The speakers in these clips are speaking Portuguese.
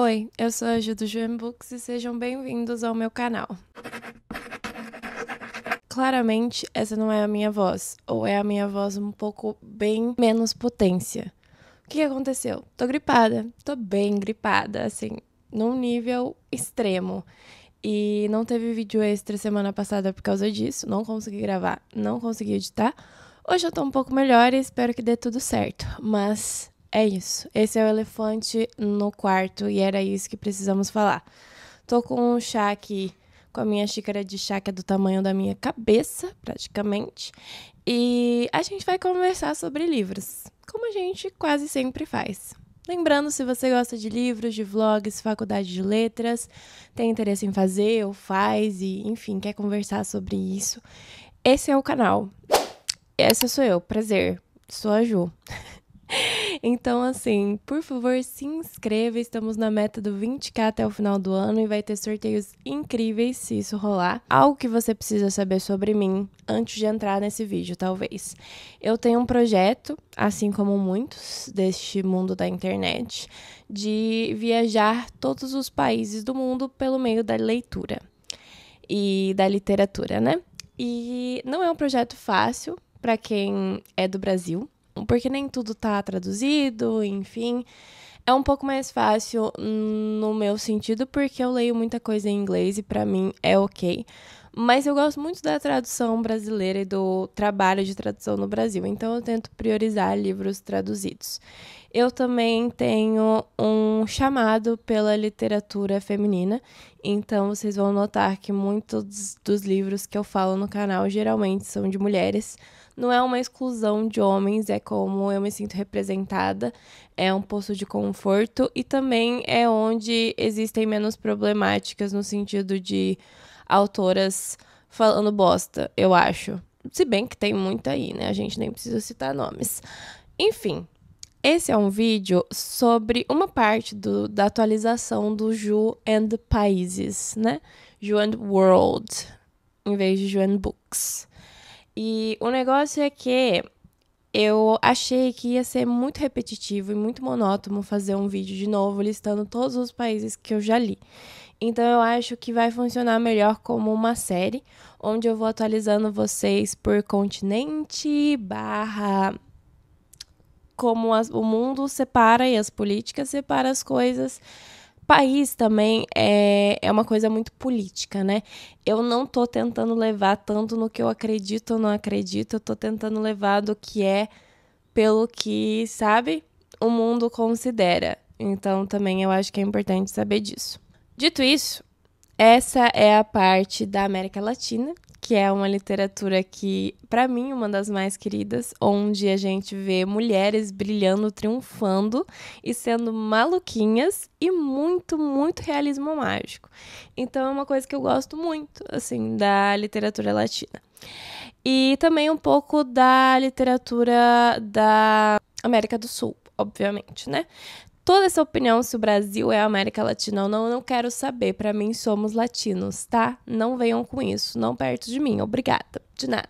Oi, eu sou a Ju do Joan Books e sejam bem-vindos ao meu canal. Claramente, essa não é a minha voz, ou é a minha voz um pouco bem menos potência. O que aconteceu? Tô gripada, tô bem gripada, assim, num nível extremo. E não teve vídeo extra semana passada por causa disso, não consegui gravar, não consegui editar. Hoje eu tô um pouco melhor e espero que dê tudo certo, mas é isso. Esse é o elefante no quarto e era isso que precisamos falar. Tô com um chá aqui, com a minha xícara de chá que é do tamanho da minha cabeça, praticamente. E a gente vai conversar sobre livros, como a gente quase sempre faz. Lembrando, se você gosta de livros, de vlogs, faculdade de letras, tem interesse em fazer ou faz e, enfim, quer conversar sobre isso, esse é o canal. Essa sou eu, prazer. Sou a Ju. Então, assim, por favor, se inscreva. Estamos na meta do 20k até o final do ano e vai ter sorteios incríveis se isso rolar. Algo que você precisa saber sobre mim antes de entrar nesse vídeo, talvez. Eu tenho um projeto, assim como muitos deste mundo da internet, de viajar todos os países do mundo pelo meio da leitura e da literatura, né? E não é um projeto fácil para quem é do Brasil, porque nem tudo tá traduzido, enfim. É um pouco mais fácil no meu sentido, porque eu leio muita coisa em inglês e para mim é ok. Mas eu gosto muito da tradução brasileira e do trabalho de tradução no Brasil, então eu tento priorizar livros traduzidos. Eu também tenho um chamado pela literatura feminina, então vocês vão notar que muitos dos livros que eu falo no canal geralmente são de mulheres. Não é uma exclusão de homens, é como eu me sinto representada, é um posto de conforto e também é onde existem menos problemáticas no sentido de autoras falando bosta, eu acho. Se bem que tem muita aí, né? A gente nem precisa citar nomes. Enfim, esse é um vídeo sobre uma parte do, da atualização do Ju and Países, né? Ju and World, em vez de Ju and Books. E o negócio é que eu achei que ia ser muito repetitivo e muito monótono fazer um vídeo de novo listando todos os países que eu já li. Então eu acho que vai funcionar melhor como uma série, onde eu vou atualizando vocês por continente, barra como as, o mundo separa e as políticas separam as coisas. País também é, é uma coisa muito política, né? Eu não tô tentando levar tanto no que eu acredito ou não acredito, eu tô tentando levar do que é pelo que, sabe, o mundo considera. Então também eu acho que é importante saber disso. Dito isso, essa é a parte da América Latina que é uma literatura que, para mim, é uma das mais queridas, onde a gente vê mulheres brilhando, triunfando e sendo maluquinhas e muito, muito realismo mágico. Então é uma coisa que eu gosto muito, assim, da literatura latina. E também um pouco da literatura da América do Sul, obviamente, né? toda essa opinião se o Brasil é América Latina ou não, eu não quero saber. Para mim, somos latinos, tá? Não venham com isso, não perto de mim. Obrigada, de nada.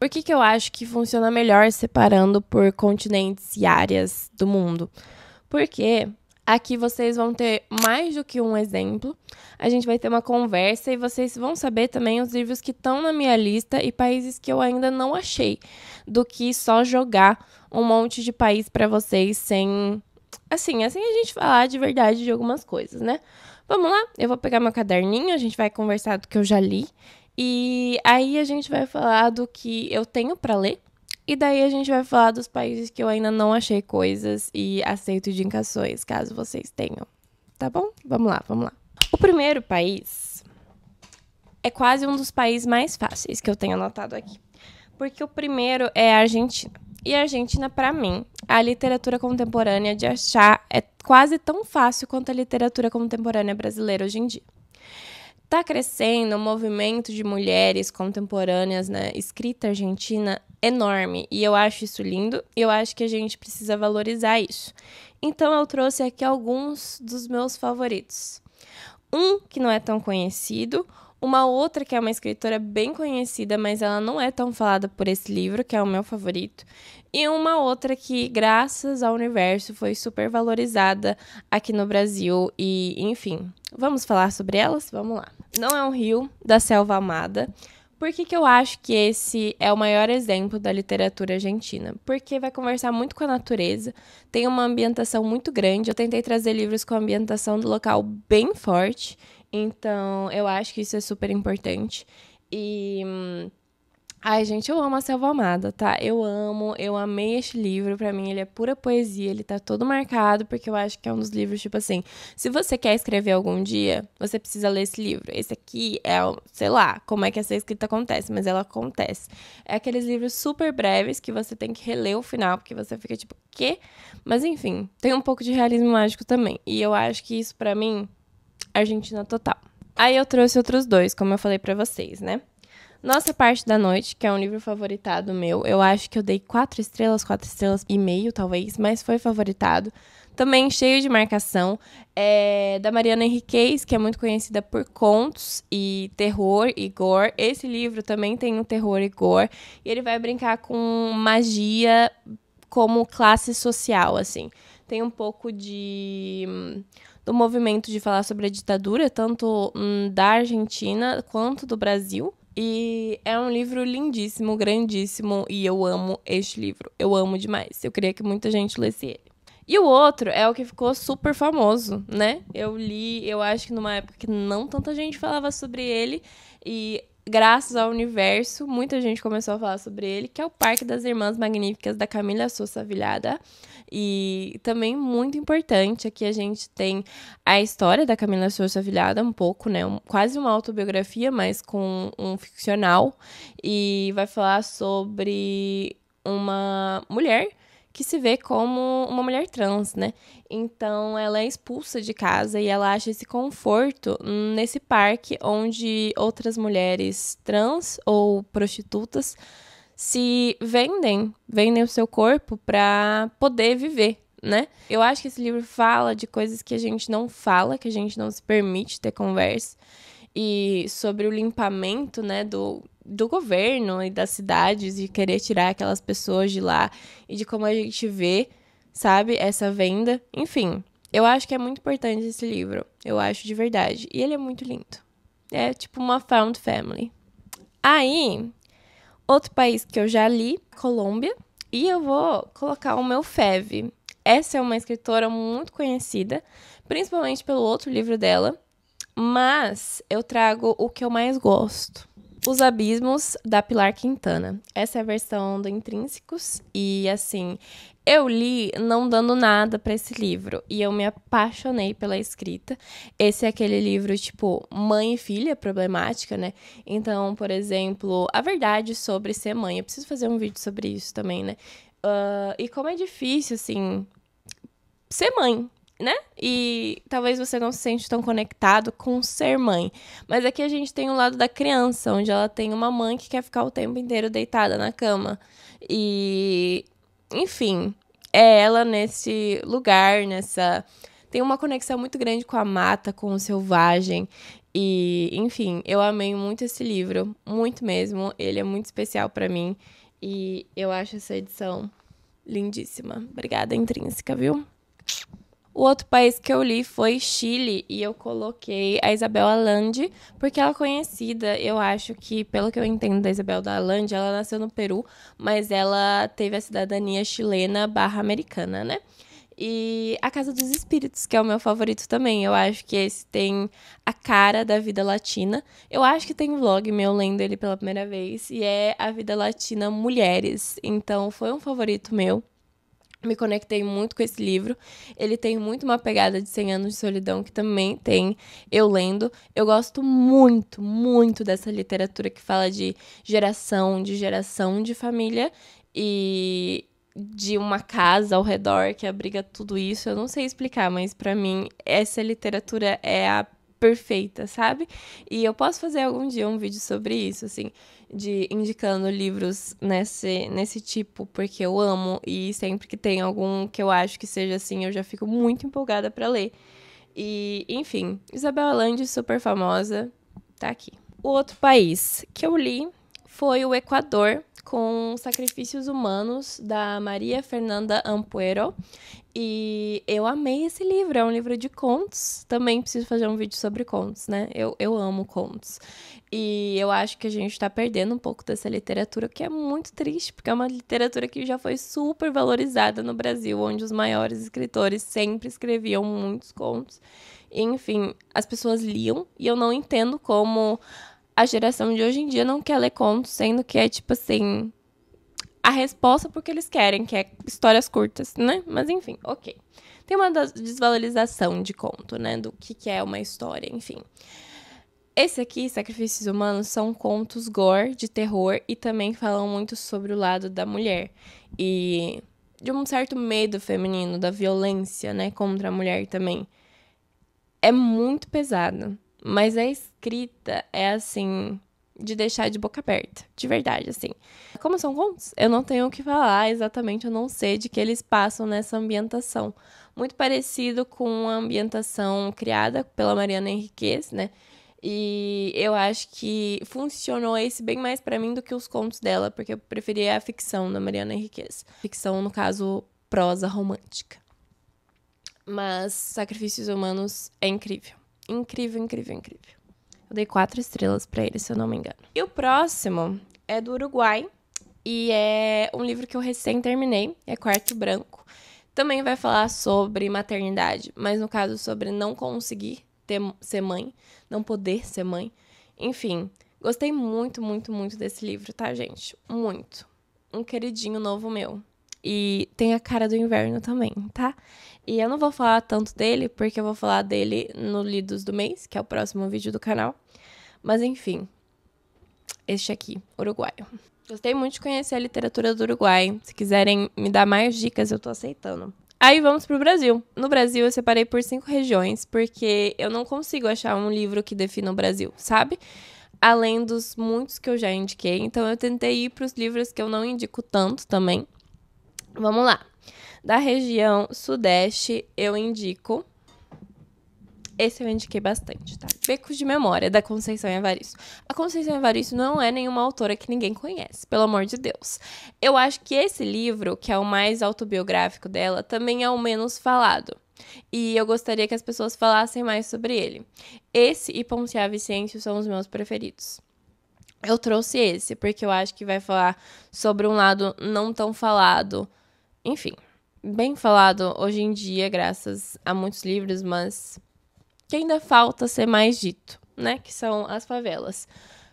Por que, que eu acho que funciona melhor separando por continentes e áreas do mundo? Porque Aqui vocês vão ter mais do que um exemplo. A gente vai ter uma conversa e vocês vão saber também os livros que estão na minha lista e países que eu ainda não achei, do que só jogar um monte de país para vocês sem assim, assim a gente falar de verdade de algumas coisas, né? Vamos lá? Eu vou pegar meu caderninho, a gente vai conversar do que eu já li e aí a gente vai falar do que eu tenho para ler e daí a gente vai falar dos países que eu ainda não achei coisas e aceito indicações, caso vocês tenham. Tá bom? Vamos lá, vamos lá. O primeiro país é quase um dos países mais fáceis que eu tenho anotado aqui. Porque o primeiro é a Argentina. E a Argentina, para mim, a literatura contemporânea de achar é quase tão fácil quanto a literatura contemporânea brasileira hoje em dia. Tá crescendo um movimento de mulheres contemporâneas na né, escrita argentina enorme, e eu acho isso lindo, e eu acho que a gente precisa valorizar isso. Então eu trouxe aqui alguns dos meus favoritos. Um que não é tão conhecido, uma outra que é uma escritora bem conhecida, mas ela não é tão falada por esse livro, que é o meu favorito. E uma outra que, graças ao universo, foi super valorizada aqui no Brasil. E, enfim, vamos falar sobre elas? Vamos lá. Não é um rio da selva amada. Por que, que eu acho que esse é o maior exemplo da literatura argentina? Porque vai conversar muito com a natureza, tem uma ambientação muito grande. Eu tentei trazer livros com ambientação do local bem forte então, eu acho que isso é super importante. E. Hum, ai, gente, eu amo a Selva Amada, tá? Eu amo, eu amei este livro. Para mim, ele é pura poesia, ele tá todo marcado, porque eu acho que é um dos livros, tipo assim, se você quer escrever algum dia, você precisa ler esse livro. Esse aqui é, sei lá, como é que essa escrita acontece, mas ela acontece. É aqueles livros super breves que você tem que reler o final, porque você fica tipo, quê? Mas enfim, tem um pouco de realismo mágico também. E eu acho que isso, para mim, Argentina Total. Aí eu trouxe outros dois, como eu falei para vocês, né? Nossa Parte da Noite, que é um livro favoritado meu. Eu acho que eu dei quatro estrelas, quatro estrelas e meio, talvez, mas foi favoritado. Também cheio de marcação. É da Mariana Henriquez, que é muito conhecida por contos e terror e gore. Esse livro também tem um terror e gore. E ele vai brincar com magia como classe social, assim tem um pouco de do movimento de falar sobre a ditadura, tanto hum, da Argentina quanto do Brasil. E é um livro lindíssimo, grandíssimo, e eu amo este livro. Eu amo demais. Eu queria que muita gente lesse ele. E o outro é o que ficou super famoso, né? Eu li, eu acho que numa época que não tanta gente falava sobre ele, e graças ao universo, muita gente começou a falar sobre ele, que é o Parque das Irmãs Magníficas da Camila Sousa Vilhada. E também muito importante, aqui a gente tem a história da Camila Sousa Vilhada, um pouco, né? Um, quase uma autobiografia, mas com um ficcional. E vai falar sobre uma mulher que se vê como uma mulher trans, né? Então ela é expulsa de casa e ela acha esse conforto nesse parque onde outras mulheres trans ou prostitutas se vendem, vendem o seu corpo para poder viver, né? Eu acho que esse livro fala de coisas que a gente não fala, que a gente não se permite ter conversa e sobre o limpamento, né, do do governo e das cidades de querer tirar aquelas pessoas de lá e de como a gente vê, sabe, essa venda. Enfim, eu acho que é muito importante esse livro. Eu acho de verdade. E ele é muito lindo. É tipo uma found family. Aí, outro país que eu já li, Colômbia, e eu vou colocar o meu FEV. Essa é uma escritora muito conhecida, principalmente pelo outro livro dela, mas eu trago o que eu mais gosto, os Abismos da Pilar Quintana. Essa é a versão do Intrínsecos e assim, eu li não dando nada para esse livro e eu me apaixonei pela escrita. Esse é aquele livro tipo mãe e filha problemática, né? Então, por exemplo, a verdade sobre ser mãe. Eu preciso fazer um vídeo sobre isso também, né? Uh, e como é difícil assim ser mãe, né? E talvez você não se sente tão conectado com ser mãe. Mas aqui a gente tem o lado da criança, onde ela tem uma mãe que quer ficar o tempo inteiro deitada na cama. E, enfim, é ela nesse lugar, nessa. Tem uma conexão muito grande com a mata, com o selvagem. E, enfim, eu amei muito esse livro, muito mesmo. Ele é muito especial para mim. E eu acho essa edição lindíssima. Obrigada, intrínseca, viu? O outro país que eu li foi Chile e eu coloquei a Isabel Allende porque ela é conhecida, eu acho que, pelo que eu entendo da Isabel da Allende, ela nasceu no Peru, mas ela teve a cidadania chilena barra americana, né? E A Casa dos Espíritos, que é o meu favorito também. Eu acho que esse tem a cara da vida latina. Eu acho que tem um vlog meu lendo ele pela primeira vez, e é A Vida Latina Mulheres. Então foi um favorito meu me conectei muito com esse livro. Ele tem muito uma pegada de 100 anos de solidão que também tem eu lendo. Eu gosto muito, muito dessa literatura que fala de geração, de geração de família e de uma casa ao redor que abriga tudo isso. Eu não sei explicar, mas para mim essa literatura é a perfeita, sabe? E eu posso fazer algum dia um vídeo sobre isso, assim, de indicando livros nesse, nesse tipo, porque eu amo e sempre que tem algum que eu acho que seja assim, eu já fico muito empolgada para ler. E, enfim, Isabel Allende, super famosa, tá aqui. O outro país que eu li foi o Equador com Sacrifícios Humanos da Maria Fernanda Ampuero. E eu amei esse livro, é um livro de contos. Também preciso fazer um vídeo sobre contos, né? Eu, eu amo contos. E eu acho que a gente está perdendo um pouco dessa literatura, que é muito triste, porque é uma literatura que já foi super valorizada no Brasil, onde os maiores escritores sempre escreviam muitos contos. enfim, as pessoas liam, e eu não entendo como a geração de hoje em dia não quer ler contos, sendo que é tipo assim. A resposta porque eles querem, que é histórias curtas, né? Mas enfim, ok. Tem uma desvalorização de conto, né? Do que, que é uma história, enfim. Esse aqui, Sacrifícios Humanos, são contos gore, de terror, e também falam muito sobre o lado da mulher. E de um certo medo feminino, da violência, né, contra a mulher também. É muito pesado. Mas a escrita é assim, de deixar de boca aberta, de verdade, assim. Como são contos, eu não tenho o que falar exatamente, eu não sei de que eles passam nessa ambientação. Muito parecido com a ambientação criada pela Mariana Henriquez, né? E eu acho que funcionou esse bem mais para mim do que os contos dela, porque eu preferia a ficção da Mariana Henriquez. Ficção, no caso, prosa romântica. Mas Sacrifícios Humanos é incrível incrível, incrível, incrível. Eu dei quatro estrelas para ele, se eu não me engano. E o próximo é do Uruguai e é um livro que eu recém terminei, é Quarto Branco. Também vai falar sobre maternidade, mas no caso sobre não conseguir ter, ser mãe, não poder ser mãe. Enfim, gostei muito, muito, muito desse livro, tá, gente? Muito. Um queridinho novo meu. E tem a cara do inverno também, tá? E eu não vou falar tanto dele, porque eu vou falar dele no Lidos do Mês, que é o próximo vídeo do canal. Mas enfim, este aqui, uruguaio. Gostei muito de conhecer a literatura do Uruguai. Se quiserem me dar mais dicas, eu tô aceitando. Aí vamos pro Brasil. No Brasil eu separei por cinco regiões, porque eu não consigo achar um livro que defina o Brasil, sabe? Além dos muitos que eu já indiquei, então eu tentei ir pros livros que eu não indico tanto também. Vamos lá. Da região sudeste, eu indico. Esse eu indiquei bastante, tá? Becos de Memória, da Conceição Evaristo. A Conceição Evaristo não é nenhuma autora que ninguém conhece, pelo amor de Deus. Eu acho que esse livro, que é o mais autobiográfico dela, também é o menos falado. E eu gostaria que as pessoas falassem mais sobre ele. Esse e Ponciá Vicêncio são os meus preferidos. Eu trouxe esse porque eu acho que vai falar sobre um lado não tão falado enfim, bem falado hoje em dia, graças a muitos livros, mas que ainda falta ser mais dito, né? Que são as favelas.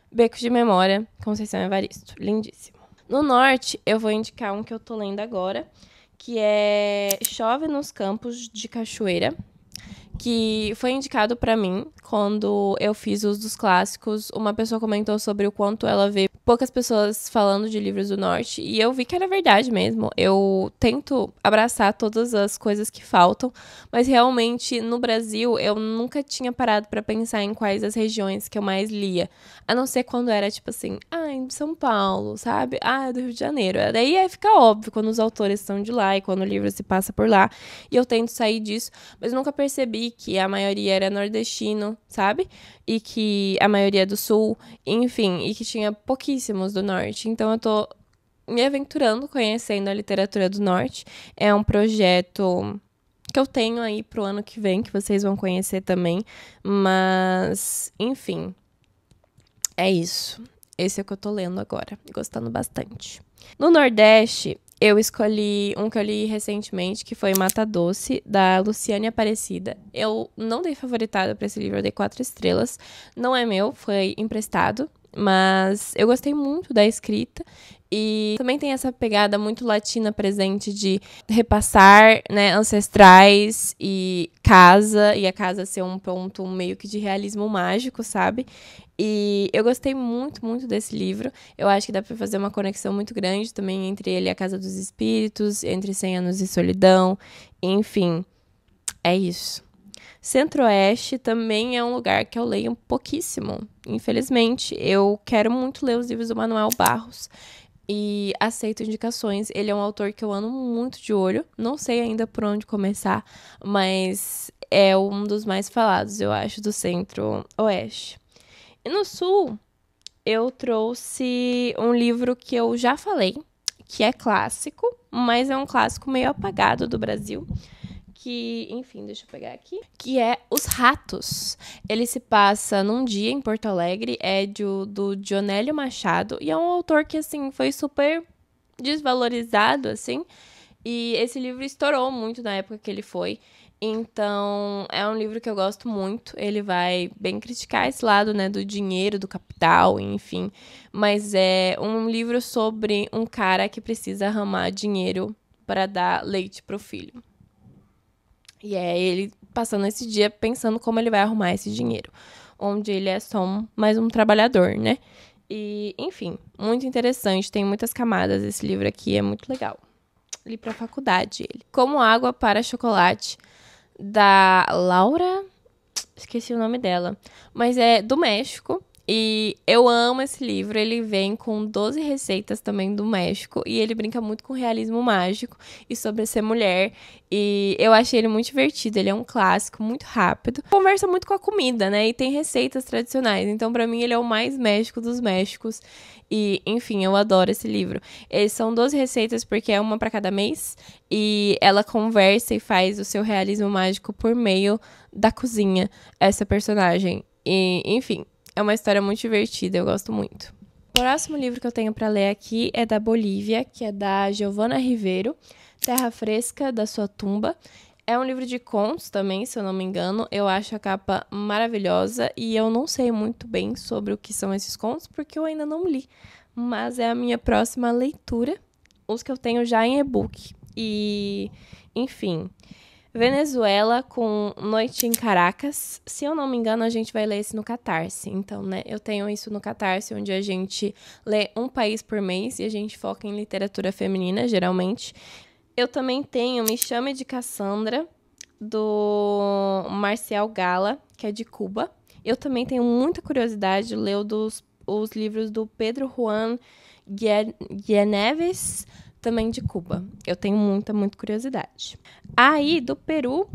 Becos de Memória, Conceição Evaristo. Lindíssimo. No norte, eu vou indicar um que eu tô lendo agora, que é Chove nos Campos de Cachoeira, que foi indicado para mim quando eu fiz os dos clássicos. Uma pessoa comentou sobre o quanto ela vê poucas pessoas falando de livros do norte e eu vi que era verdade mesmo. Eu tento abraçar todas as coisas que faltam, mas realmente no Brasil eu nunca tinha parado para pensar em quais as regiões que eu mais lia, a não ser quando era tipo assim, ah, em São Paulo, sabe? Ah, é do Rio de Janeiro. É, daí aí é, fica óbvio quando os autores são de lá e quando o livro se passa por lá, e eu tento sair disso, mas nunca percebi que a maioria era nordestino, sabe? E que a maioria é do sul, enfim, e que tinha pouquíssimos do norte. Então eu tô me aventurando conhecendo a literatura do norte. É um projeto que eu tenho aí pro ano que vem, que vocês vão conhecer também, mas enfim. É isso. Esse é o que eu tô lendo agora, gostando bastante. No Nordeste, eu escolhi um que eu li recentemente, que foi Mata Doce, da Luciane Aparecida. Eu não dei favoritada para esse livro, eu dei quatro estrelas. Não é meu, foi emprestado, mas eu gostei muito da escrita e também tem essa pegada muito latina presente de repassar né, ancestrais e casa, e a casa ser um ponto meio que de realismo mágico, sabe? E eu gostei muito, muito desse livro. Eu acho que dá para fazer uma conexão muito grande também entre ele e A Casa dos Espíritos, entre 100 anos de solidão, enfim. É isso. Centro-Oeste também é um lugar que eu leio pouquíssimo, infelizmente. Eu quero muito ler os livros do Manuel Barros e aceito indicações. Ele é um autor que eu ando muito de olho. Não sei ainda por onde começar, mas é um dos mais falados, eu acho, do Centro-Oeste no Sul, eu trouxe um livro que eu já falei, que é clássico, mas é um clássico meio apagado do Brasil. Que, enfim, deixa eu pegar aqui. Que é Os Ratos. Ele se passa num dia em Porto Alegre, é do, do Dionélio Machado, e é um autor que, assim, foi super desvalorizado, assim. E esse livro estourou muito na época que ele foi. Então, é um livro que eu gosto muito. Ele vai bem criticar esse lado, né, do dinheiro, do capital, enfim. Mas é um livro sobre um cara que precisa arrumar dinheiro para dar leite pro filho. E é ele passando esse dia pensando como ele vai arrumar esse dinheiro, onde ele é só um, mais um trabalhador, né? E, enfim, muito interessante, tem muitas camadas esse livro aqui, é muito legal. Li para faculdade ele. Como água para chocolate da Laura, esqueci o nome dela, mas é do México. E eu amo esse livro, ele vem com 12 receitas também do México e ele brinca muito com realismo mágico e sobre ser mulher. E eu achei ele muito divertido, ele é um clássico, muito rápido. Conversa muito com a comida, né? E tem receitas tradicionais. Então, para mim, ele é o mais México dos Méxicos. E, enfim, eu adoro esse livro. Eles são 12 receitas porque é uma para cada mês e ela conversa e faz o seu realismo mágico por meio da cozinha, essa personagem. E, enfim, é uma história muito divertida, eu gosto muito. O próximo livro que eu tenho para ler aqui é da Bolívia, que é da Giovanna Ribeiro, Terra Fresca da Sua Tumba. É um livro de contos também, se eu não me engano. Eu acho a capa maravilhosa e eu não sei muito bem sobre o que são esses contos porque eu ainda não li. Mas é a minha próxima leitura, os que eu tenho já em e-book. E, enfim, Venezuela com Noite em Caracas. Se eu não me engano, a gente vai ler esse no Catarse. Então, né, eu tenho isso no Catarse, onde a gente lê um país por mês e a gente foca em literatura feminina, geralmente. Eu também tenho Me Chame de Cassandra, do Marcial Gala, que é de Cuba. Eu também tenho muita curiosidade de ler os livros do Pedro Juan Guia, Neves também de Cuba. Eu tenho muita, muita curiosidade. Aí, do Peru,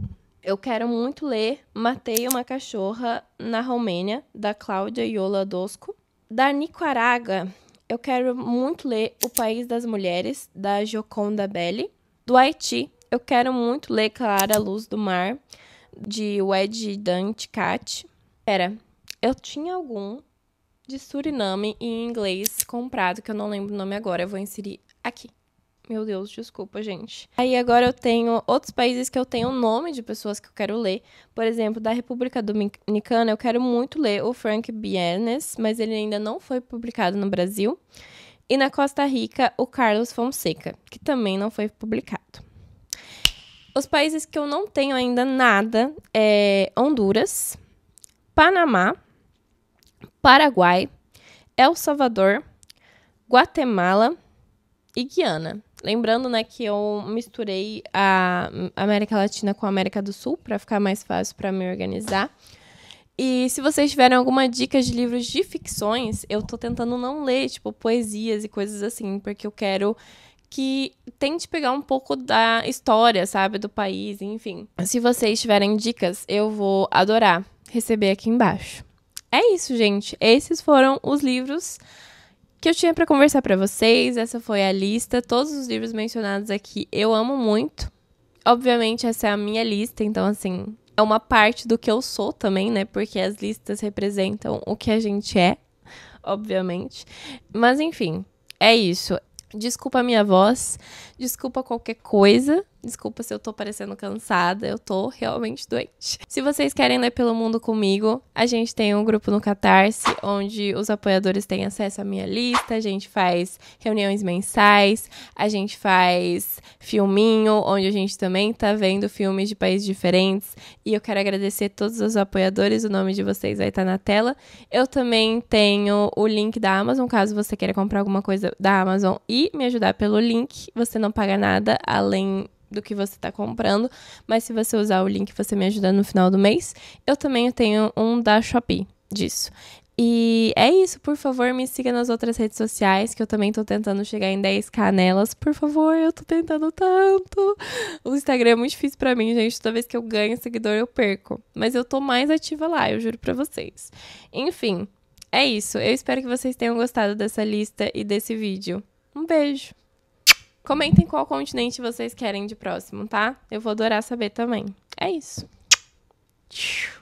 eu quero muito ler Matei uma Cachorra na Romênia, da Cláudia Iola Dosco. Da Nicarágua, eu quero muito ler O País das Mulheres, da Joconda Belli. Do Haiti, eu quero muito ler Clara Luz do Mar, de Wed Dante Cat. Pera, eu tinha algum de Suriname em inglês comprado, que eu não lembro o nome agora, eu vou inserir aqui. Meu Deus, desculpa, gente. Aí agora eu tenho outros países que eu tenho o nome de pessoas que eu quero ler. Por exemplo, da República Dominicana, eu quero muito ler o Frank Bienes, mas ele ainda não foi publicado no Brasil. E na Costa Rica, o Carlos Fonseca, que também não foi publicado. Os países que eu não tenho ainda nada é Honduras, Panamá, Paraguai, El Salvador, Guatemala e Guiana. Lembrando, né, que eu misturei a América Latina com a América do Sul para ficar mais fácil para me organizar. E se vocês tiverem alguma dica de livros de ficções, eu tô tentando não ler, tipo, poesias e coisas assim, porque eu quero que tente pegar um pouco da história, sabe, do país, enfim. Se vocês tiverem dicas, eu vou adorar receber aqui embaixo. É isso, gente. Esses foram os livros que eu tinha para conversar para vocês. Essa foi a lista. Todos os livros mencionados aqui eu amo muito. Obviamente, essa é a minha lista, então, assim, é uma parte do que eu sou também, né? Porque as listas representam o que a gente é, obviamente. Mas, enfim, é isso. Desculpa a minha voz. Desculpa qualquer coisa. Desculpa se eu tô parecendo cansada, eu tô realmente doente. Se vocês querem ler pelo mundo comigo, a gente tem um grupo no Catarse, onde os apoiadores têm acesso à minha lista, a gente faz reuniões mensais, a gente faz filminho, onde a gente também tá vendo filmes de países diferentes. E eu quero agradecer todos os apoiadores, o nome de vocês vai estar tá na tela. Eu também tenho o link da Amazon, caso você queira comprar alguma coisa da Amazon e me ajudar pelo link, você não paga nada além do que você está comprando, mas se você usar o link você me ajuda no final do mês. Eu também tenho um da Shopee disso. E é isso, por favor, me siga nas outras redes sociais, que eu também tô tentando chegar em 10k nelas. Por favor, eu tô tentando tanto. O Instagram é muito difícil para mim, gente. Toda vez que eu ganho seguidor, eu perco. Mas eu tô mais ativa lá, eu juro pra vocês. Enfim, é isso. Eu espero que vocês tenham gostado dessa lista e desse vídeo. Um beijo! Comentem qual continente vocês querem de próximo, tá? Eu vou adorar saber também. É isso. Tchau.